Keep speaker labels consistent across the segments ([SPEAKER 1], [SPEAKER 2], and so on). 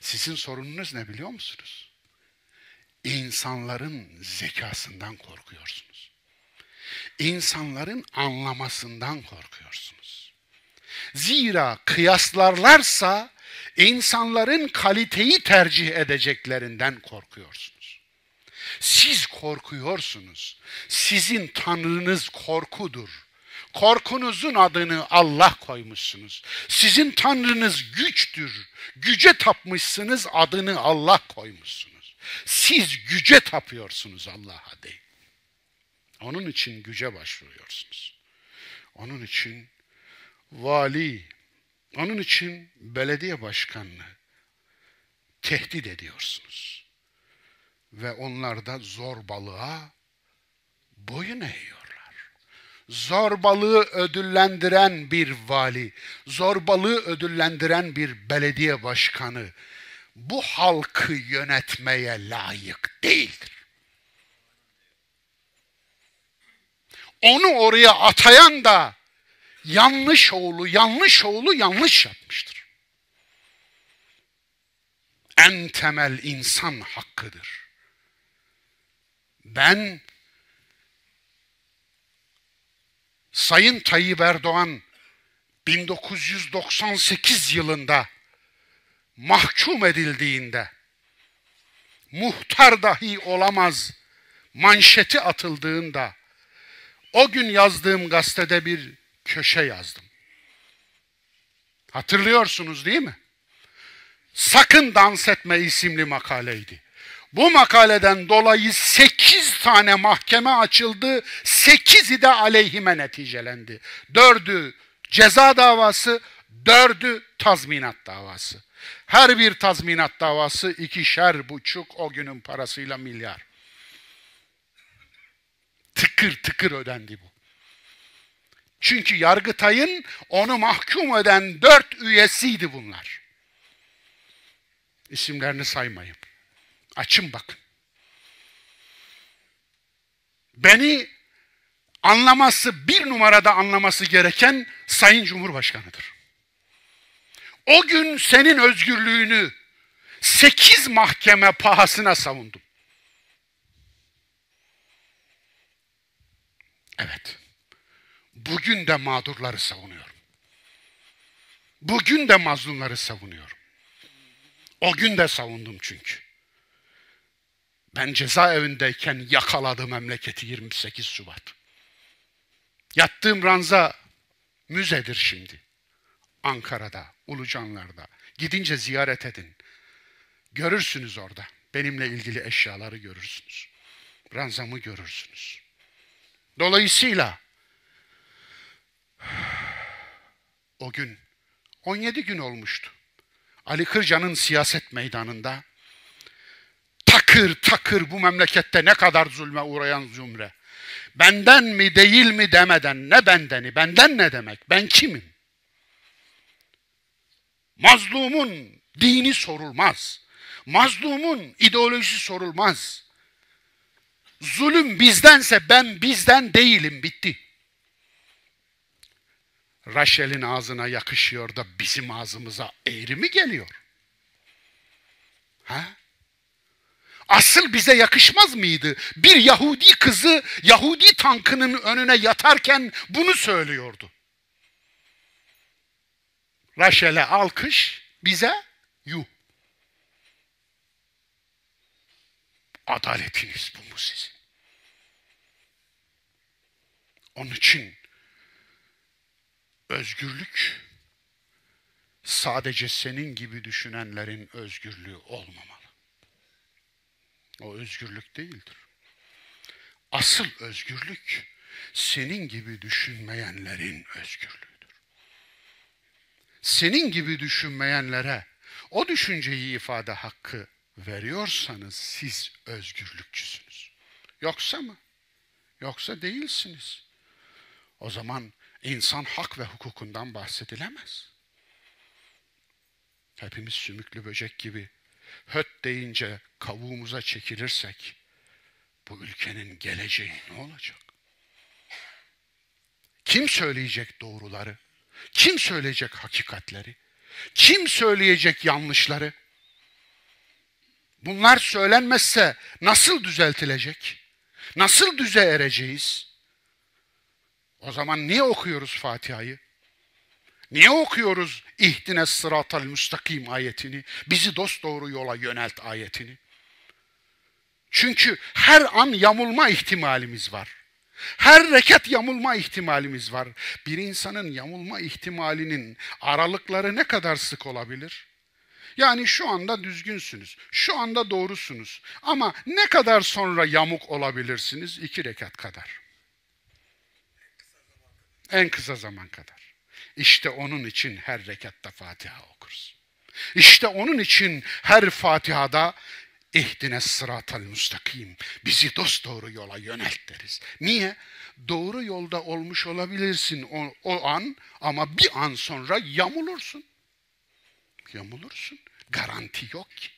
[SPEAKER 1] Sizin sorununuz ne biliyor musunuz? İnsanların zekasından korkuyorsunuz. İnsanların anlamasından korkuyorsunuz. Zira kıyaslarlarsa insanların kaliteyi tercih edeceklerinden korkuyorsunuz. Siz korkuyorsunuz. Sizin tanrınız korkudur. Korkunuzun adını Allah koymuşsunuz. Sizin tanrınız güçtür. Güce tapmışsınız adını Allah koymuşsunuz. Siz güce tapıyorsunuz Allah'a değil. Onun için güce başvuruyorsunuz. Onun için vali, onun için belediye başkanını tehdit ediyorsunuz. Ve onlar da zorbalığa boyun eğiyor zorbalığı ödüllendiren bir vali, zorbalığı ödüllendiren bir belediye başkanı bu halkı yönetmeye layık değildir. Onu oraya atayan da yanlış oğlu, yanlış oğlu yanlış yapmıştır. En temel insan hakkıdır. Ben Sayın Tayyip Erdoğan 1998 yılında mahkum edildiğinde muhtar dahi olamaz manşeti atıldığında o gün yazdığım gazetede bir köşe yazdım. Hatırlıyorsunuz değil mi? Sakın dans etme isimli makaleydi. Bu makaleden dolayı 8 tane mahkeme açıldı. 8'i de aleyhime neticelendi. 4'ü ceza davası, 4'ü tazminat davası. Her bir tazminat davası ikişer buçuk o günün parasıyla milyar. Tıkır tıkır ödendi bu. Çünkü Yargıtay'ın onu mahkum eden dört üyesiydi bunlar. İsimlerini saymayayım. Açın bak. Beni anlaması, bir numarada anlaması gereken Sayın Cumhurbaşkanı'dır. O gün senin özgürlüğünü sekiz mahkeme pahasına savundum. Evet. Bugün de mağdurları savunuyorum. Bugün de mazlumları savunuyorum. O gün de savundum çünkü. Ben cezaevindeyken yakaladı memleketi 28 Şubat. Yattığım ranza müzedir şimdi. Ankara'da, Ulucanlar'da. Gidince ziyaret edin. Görürsünüz orada. Benimle ilgili eşyaları görürsünüz. Ranzamı görürsünüz. Dolayısıyla o gün 17 gün olmuştu. Ali Kırca'nın siyaset meydanında takır takır bu memlekette ne kadar zulme uğrayan zümre. Benden mi değil mi demeden ne bendeni, benden ne demek, ben kimim? Mazlumun dini sorulmaz. Mazlumun ideolojisi sorulmaz. Zulüm bizdense ben bizden değilim bitti. Raşel'in ağzına yakışıyor da bizim ağzımıza eğri mi geliyor? Ha? asıl bize yakışmaz mıydı? Bir Yahudi kızı Yahudi tankının önüne yatarken bunu söylüyordu. Raşel'e alkış, bize yuh. Adaletiniz bu mu sizin? Onun için özgürlük sadece senin gibi düşünenlerin özgürlüğü olmamalı. O özgürlük değildir. Asıl özgürlük senin gibi düşünmeyenlerin özgürlüğüdür. Senin gibi düşünmeyenlere o düşünceyi ifade hakkı veriyorsanız siz özgürlükçüsünüz. Yoksa mı? Yoksa değilsiniz. O zaman insan hak ve hukukundan bahsedilemez. Hepimiz sümüklü böcek gibi höt deyince kavuğumuza çekilirsek bu ülkenin geleceği ne olacak? Kim söyleyecek doğruları? Kim söyleyecek hakikatleri? Kim söyleyecek yanlışları? Bunlar söylenmezse nasıl düzeltilecek? Nasıl düze ereceğiz? O zaman niye okuyoruz Fatiha'yı? Niye okuyoruz ihdine sıratal müstakim ayetini? Bizi dost doğru yola yönelt ayetini. Çünkü her an yamulma ihtimalimiz var. Her rekat yamulma ihtimalimiz var. Bir insanın yamulma ihtimalinin aralıkları ne kadar sık olabilir? Yani şu anda düzgünsünüz, şu anda doğrusunuz ama ne kadar sonra yamuk olabilirsiniz? İki rekat kadar. En kısa zaman kadar. İşte onun için her rekatta Fatiha okuruz. İşte onun için her Fatiha'da ihdine sıratel müstakim. Bizi dost doğru yola yönelt deriz. Niye? Doğru yolda olmuş olabilirsin o, o an ama bir an sonra yamulursun. Yamulursun. Garanti yok ki.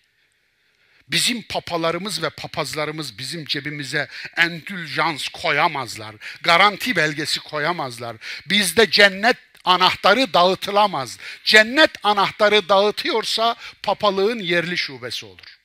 [SPEAKER 1] Bizim papalarımız ve papazlarımız bizim cebimize endüljans koyamazlar. Garanti belgesi koyamazlar. Bizde cennet anahtarı dağıtılamaz. Cennet anahtarı dağıtıyorsa papalığın yerli şubesi olur.